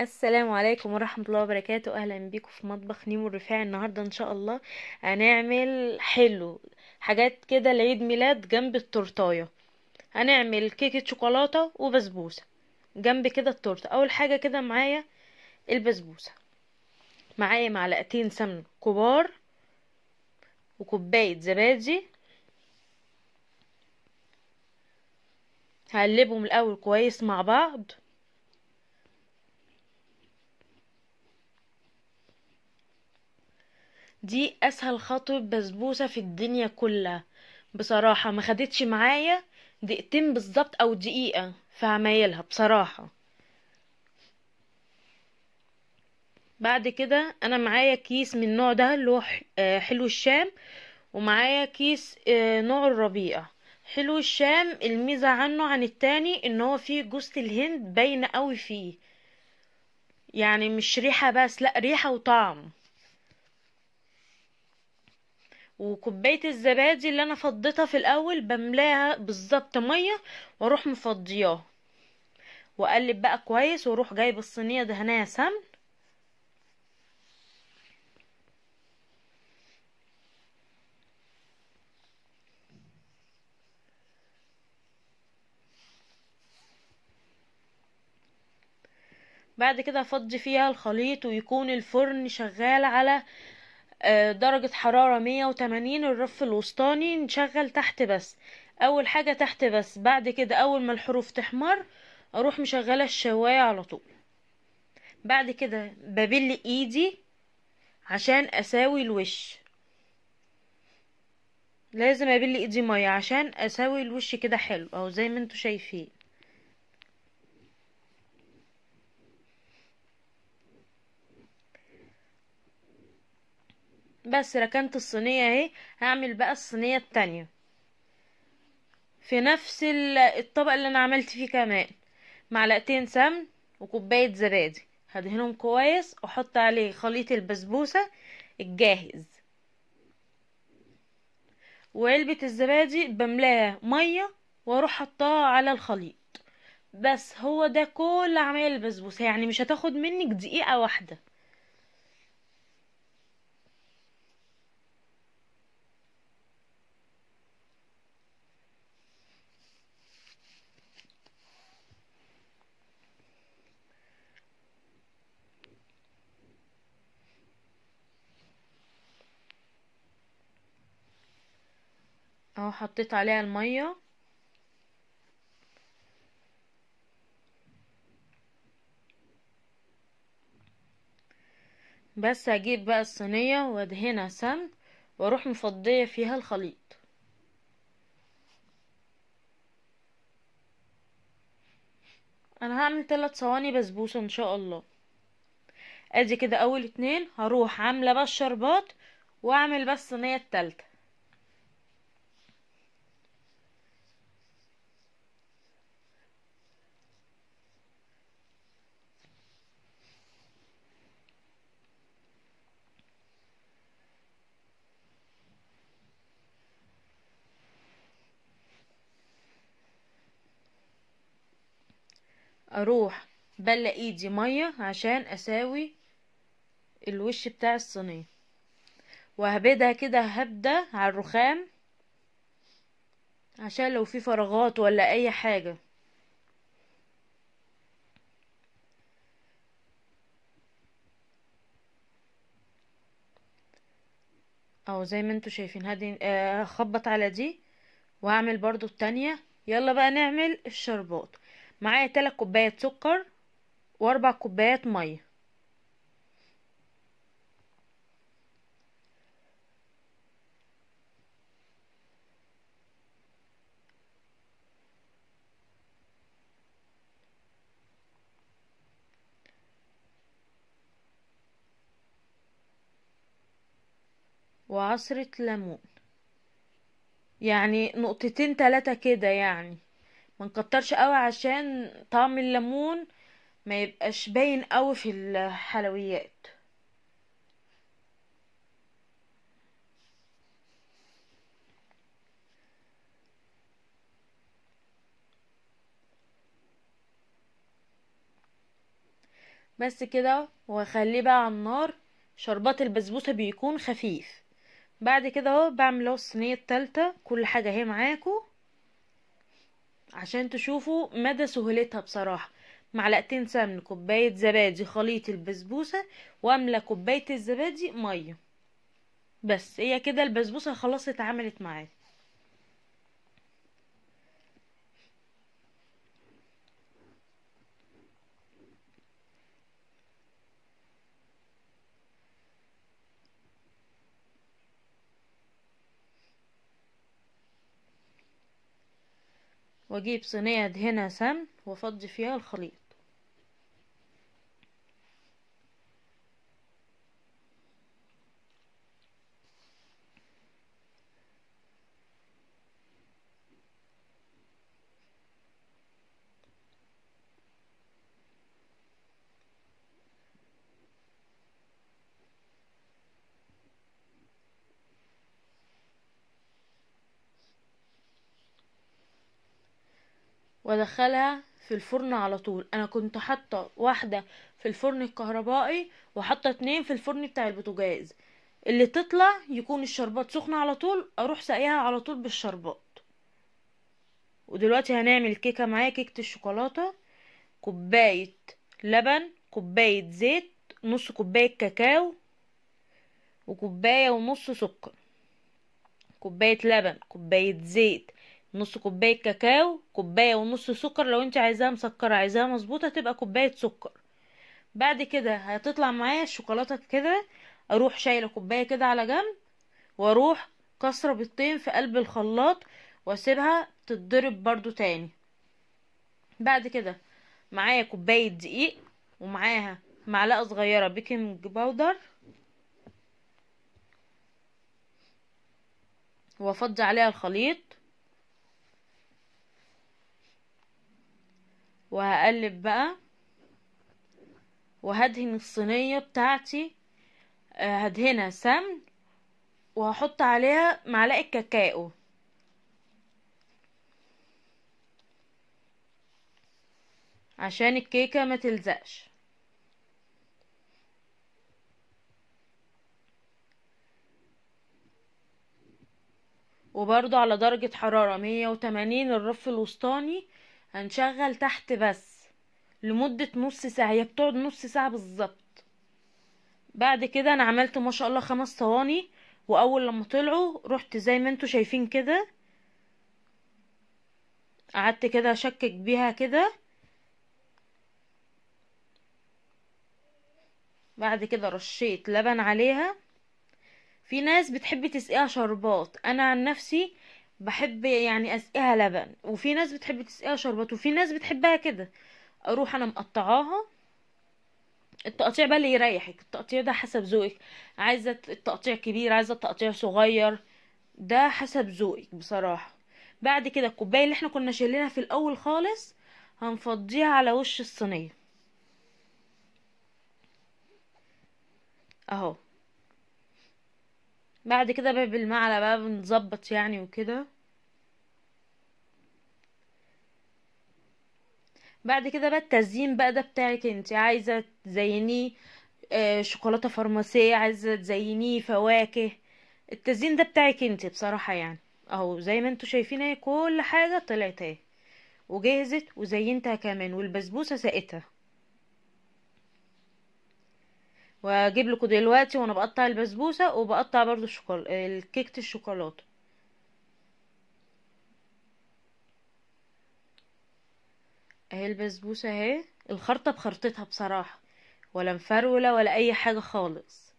السلام عليكم ورحمة الله وبركاته أهلا بيكم في مطبخ نيمو الرفاعي النهاردة إن شاء الله هنعمل حلو حاجات كده لعيد ميلاد جنب التورتاية هنعمل كيكة شوكولاتة وبسبوسة جنب كده التورتة أول حاجة كده معايا البسبوسة معايا معلقتين سمن كبار وكوباية زبادي هقلبهم الأول كويس مع بعض دي اسهل خطوه بسبوسه في الدنيا كلها بصراحه ما خدتش معايا دقيقتين بالظبط او دقيقه في عمايلها بصراحه بعد كده انا معايا كيس من النوع ده اللي هو آه، حلو الشام ومعايا كيس آه، نوع الربيع حلو الشام الميزه عنه عن التاني ان هو فيه جوز الهند باينه قوي فيه يعني مش ريحه بس لا ريحه وطعم وكوبايه الزبادي اللي انا فضيتها في الاول بملاها بالظبط ميه واروح مفضياه واقلب بقى كويس واروح جايب الصينيه دهناها سمن بعد كده افضي فيها الخليط ويكون الفرن شغال على آه، درجة حرارة 180 الرف الوسطاني نشغل تحت بس اول حاجة تحت بس بعد كده اول ما الحروف تحمر اروح مشغلة الشواية على طول بعد كده ببل ايدي عشان اساوي الوش لازم ابل ايدي مية عشان اساوي الوش كده حلو اهو زي ما انتوا شايفين بس ركنت الصينية اهي هعمل بقى الصينية التانية في نفس الطبق اللي انا عملت فيه كمان معلقتين سمن وكوباية زبادي هدهنهم كويس واحط عليه خليط البسبوسة الجاهز وعلبة الزبادي بملاها مية واروح حطاها على الخليط بس هو ده كل عمل البسبوسة يعني مش هتاخد منك دقيقة واحدة اهو حطيت عليها المية بس هجيب بقى الصينية وادهنها سمن واروح مفضية فيها الخليط انا هعمل ثلاث صواني بسبوسة ان شاء الله ادي كده اول اتنين هروح عاملة بقى الشربات واعمل بقى الصينية التالتة اروح بلا ايدي مية عشان اساوي الوش بتاع الصينية وهبدها كده هبدة على الرخام عشان لو في فراغات ولا اي حاجة اهو زي ما انتوا شايفين هدي آه، هخبط على دي واعمل برضو التانية يلا بقى نعمل الشربات معايا تلات كوبايات سكر واربع كوبايات ميه وعصرة ليمون يعني نقطتين تلاتة كده يعني ما نكترش قوي عشان طعم الليمون ما يبقاش باين قوي في الحلويات بس كده واخليه بقى على النار شربات البسبوسه بيكون خفيف بعد كده اهو بعمل اهو الصينيه التالته كل حاجه اهي معاكم عشان تشوفوا مدى سهولتها بصراحة معلقتين سمن كوباية زبادي خليط البسبوسة واملى كوباية الزبادي مية بس هي كده البسبوسة خلاص اتعملت معايا واجيب صينية دهنها سمن وافضي فيها الخليط وادخلها في الفرن على طول انا كنت حاطه واحده في الفرن الكهربائي وحاطه اتنين في الفرن بتاع البوتاجاز اللي تطلع يكون الشربات سخنه على طول اروح ساقيها على طول بالشربات ودلوقتي هنعمل كيكه معايا كيكه الشوكولاته كوبايه لبن كوبايه زيت نص كوبايه كاكاو وكوبايه ونص سكر كوبايه لبن كوبايه زيت نص كوبايه كاكاو كوبايه ونص سكر لو انت عايزاها مسكره عايزاها مظبوطه تبقى كوبايه سكر بعد كده هتطلع معايا الشوكولاته كده اروح شايله كوبايه كده على جنب واروح كسره بيضتين في قلب الخلاط واسيبها تتضرب برضو تاني بعد كده معايا كوبايه دقيق ومعاها معلقه صغيره بيكنج باودر وافضي عليها الخليط وهقلب بقى وهدهن الصينية بتاعتي آه، هدهنها سمن وهحط عليها معلقة كاكاو عشان الكيكة ما تلزقش وبرضو على درجة حرارة مية وتمانين الرف الوسطاني هنشغل تحت بس لمدة نص ساعة هي بتقعد نص ساعة بالظبط بعد كده انا عملت ما شاء الله خمس صواني واول لما طلعوا رحت زي ما انتوا شايفين كده قعدت كده اشكك بيها كده بعد كده رشيت لبن عليها في ناس بتحب تسقيها شربات انا عن نفسي بحب يعني اسقيها لبن وفي ناس بتحب تسقيها شربات وفي ناس بتحبها كده اروح انا مقطعاها التقطيع بقى اللي يريحك التقطيع ده حسب ذوقك عايزه التقطيع كبير عايزه التقطيع صغير ده حسب ذوقك بصراحه بعد كده الكوبايه اللي احنا كنا شايلينها في الاول خالص هنفضيها على وش الصينيه اهو بعد كده بقى بالمعلى بقى بنظبط يعني وكده بعد كده بقى التزيين بقى ده بتاعك انت عايزه تزينيه آه، شوكولاته فرماسيه عايزه تزينيه فواكه التزيين ده بتاعك انت بصراحه يعني اهو زي ما انتوا شايفين اهي كل حاجه طلعت اهي وجهزت وزينتها كمان والبسبوسه ساقتها واجيب لكم دلوقتي وانا بقطع البسبوسه وبقطع برضو الشوكولا الكيكه الشوكولاته اهي البسبوسه اهي الخرطه بخرطتها بصراحه ولا مفروله ولا اي حاجه خالص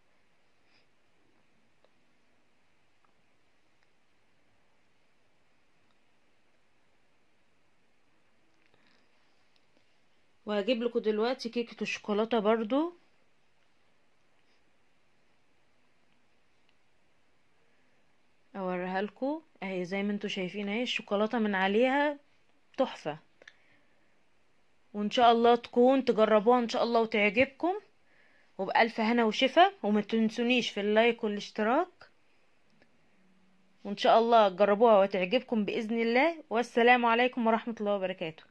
وهجيب لكم دلوقتي كيكه الشوكولاته برضو لكم اهي زي ما انتم شايفين اهي الشوكولاته من عليها تحفه وان شاء الله تكون تجربوها ان شاء الله وتعجبكم وبألف هنا وشفا وما تنسونيش في اللايك والاشتراك وان شاء الله تجربوها وتعجبكم بإذن الله والسلام عليكم ورحمة الله وبركاته